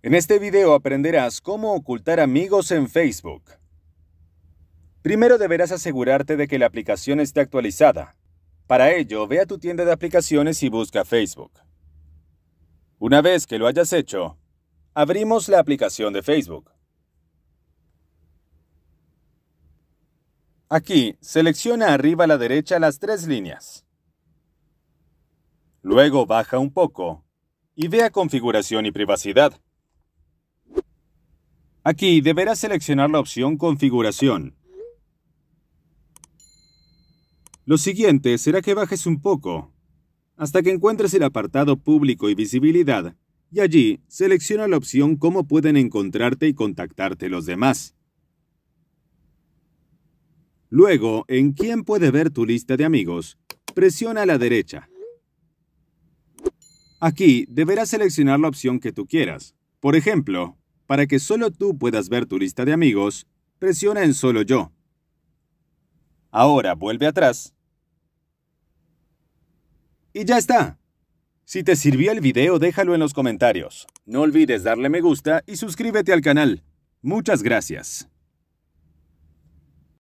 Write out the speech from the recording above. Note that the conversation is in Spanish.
En este video aprenderás cómo ocultar amigos en Facebook. Primero deberás asegurarte de que la aplicación esté actualizada. Para ello, ve a tu tienda de aplicaciones y busca Facebook. Una vez que lo hayas hecho, abrimos la aplicación de Facebook. Aquí, selecciona arriba a la derecha las tres líneas. Luego baja un poco y ve a configuración y privacidad. Aquí deberás seleccionar la opción Configuración. Lo siguiente será que bajes un poco, hasta que encuentres el apartado Público y Visibilidad, y allí selecciona la opción Cómo pueden encontrarte y contactarte los demás. Luego, en Quién puede ver tu lista de amigos, presiona a la derecha. Aquí deberás seleccionar la opción que tú quieras. Por ejemplo, para que solo tú puedas ver tu lista de amigos, presiona en solo yo. Ahora vuelve atrás. Y ya está. Si te sirvió el video, déjalo en los comentarios. No olvides darle me gusta y suscríbete al canal. Muchas gracias.